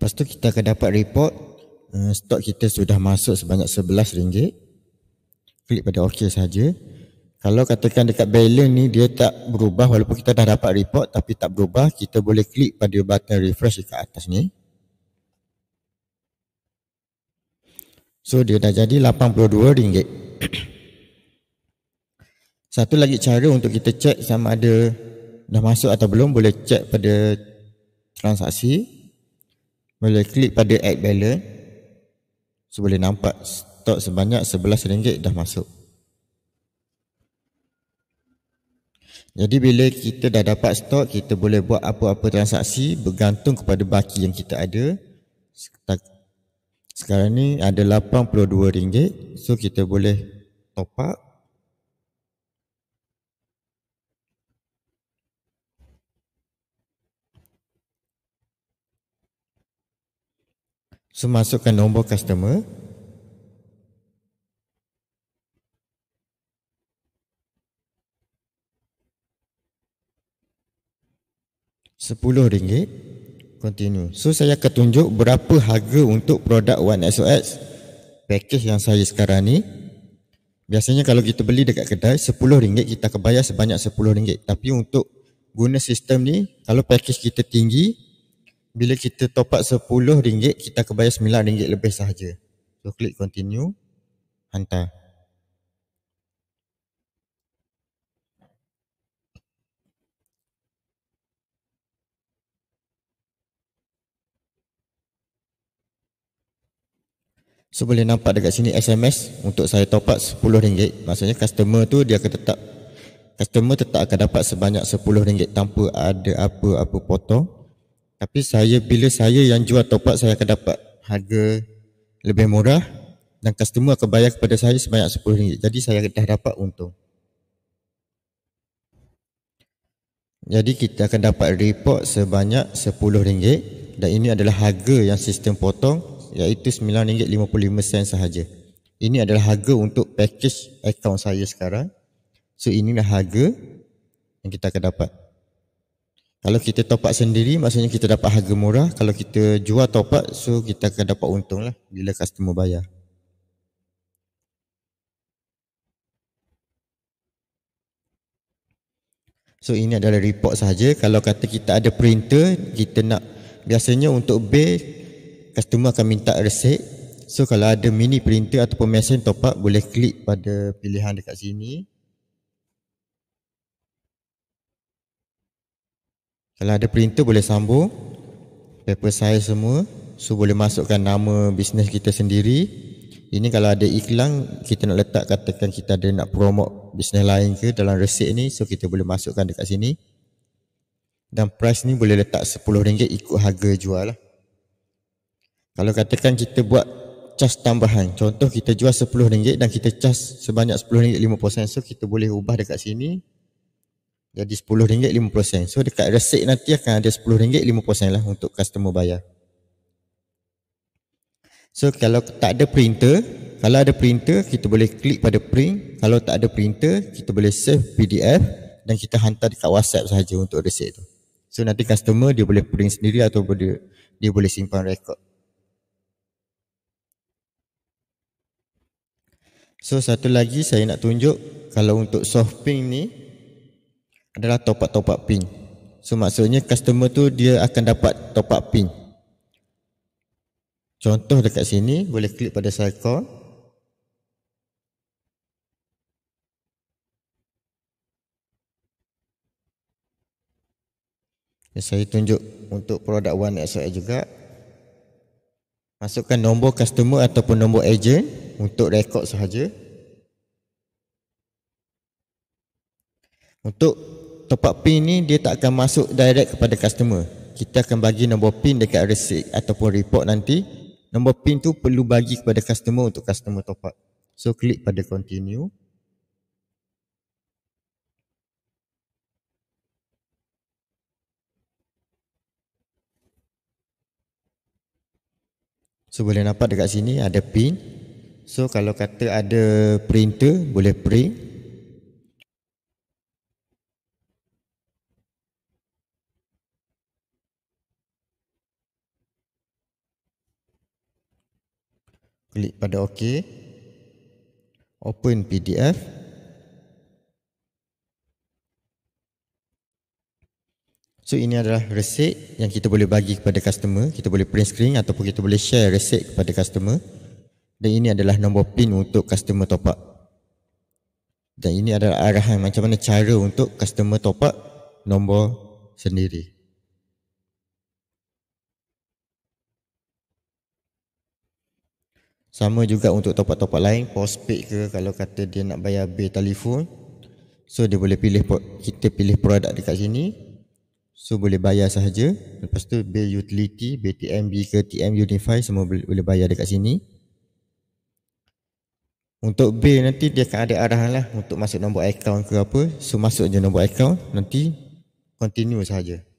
Lepas tu kita akan dapat report uh, stok kita sudah masuk sebanyak RM11. Klik pada OK saja. Kalau katakan dekat balance ni dia tak berubah walaupun kita dah dapat report tapi tak berubah, kita boleh klik pada button refresh dekat atas ni. So dia dah jadi RM82. Satu lagi cara untuk kita cek sama ada dah masuk atau belum boleh cek pada transaksi. Boleh klik pada add balance. So boleh nampak stok sebanyak RM11 dah masuk. Jadi bila kita dah dapat stok, kita boleh buat apa-apa transaksi bergantung kepada baki yang kita ada. Sekarang ni ada RM82. So kita boleh top up. So masukkan nombor customer. sepuluh ringgit. Continue. So saya akan tunjuk berapa harga untuk produk One SOX package yang saya sekarang ni. Biasanya kalau kita beli dekat kedai sepuluh ringgit kita akan bayar sebanyak sepuluh ringgit. Tapi untuk guna sistem ni kalau package kita tinggi bila kita top up RM10, kita akan bayar RM9 lebih sahaja. So, klik continue. Hantar. So boleh nampak dekat sini SMS untuk saya top up RM10. Maksudnya customer tu dia akan tetap customer tetap akan dapat sebanyak RM10 tanpa ada apa-apa potong. Tapi saya bila saya yang jual topak saya akan dapat harga lebih murah dan customer akan bayar kepada saya sebanyak RM10. Jadi saya dah dapat untung. Jadi kita akan dapat report sebanyak RM10 dan ini adalah harga yang sistem potong iaitu RM9.55 sahaja. Ini adalah harga untuk package account saya sekarang. So inilah harga yang kita akan dapat. Kalau kita top up sendiri maksudnya kita dapat harga murah Kalau kita jual top up so kita akan dapat untung lah bila customer bayar So ini adalah report saja. Kalau kata kita ada printer kita nak Biasanya untuk bay customer akan minta resit So kalau ada mini printer ataupun mesin top up boleh klik pada pilihan dekat sini Kalau ada printer boleh sambung Paper saya semua So boleh masukkan nama bisnes kita sendiri Ini kalau ada iklan Kita nak letak katakan kita ada nak promote Bisnes lain ke dalam resit ni So kita boleh masukkan dekat sini Dan price ni boleh letak RM10 ikut harga jual lah Kalau katakan kita buat cas tambahan Contoh kita jual RM10 dan kita cas sebanyak RM10 5% So kita boleh ubah dekat sini jadi RM10.50 sen. So dekat resit nanti akan ada RM10.50 sen lah untuk customer bayar. So kalau tak ada printer, kalau ada printer kita boleh klik pada print. Kalau tak ada printer, kita boleh save PDF dan kita hantar dekat WhatsApp saja untuk resit tu. So nanti customer dia boleh print sendiri atau dia, dia boleh simpan rekod. So satu lagi saya nak tunjuk kalau untuk soft pink ni adalah top up top up pin. So maksudnya customer tu dia akan dapat top up pin. Contoh dekat sini boleh klik pada sidecar. Ya, saya tunjuk untuk produk One XY juga. Masukkan nombor customer ataupun nombor agent untuk rekod sahaja. Untuk top up pin ni dia tak akan masuk direct kepada customer. Kita akan bagi nombor pin dekat receipt ataupun report nanti. Nombor pin tu perlu bagi kepada customer untuk customer top up. So klik pada continue. So boleh nampak dekat sini ada pin. So kalau kata ada printer boleh print. klik pada OK open PDF so ini adalah resit yang kita boleh bagi kepada customer kita boleh print screen ataupun kita boleh share resit kepada customer dan ini adalah nombor PIN untuk customer top up dan ini adalah arahan macam mana cara untuk customer top up nombor sendiri Sama juga untuk topak-topak lain, postpaid ke kalau kata dia nak bayar bil telefon. So dia boleh pilih kita pilih produk dekat sini. So boleh bayar sahaja. Lepas tu bil utility, btmb ke TM Unify semua boleh, boleh bayar dekat sini. Untuk bil nanti dia akan ada arahan lah untuk masuk nombor account ke apa. So masuk je nombor account nanti continue sahaja.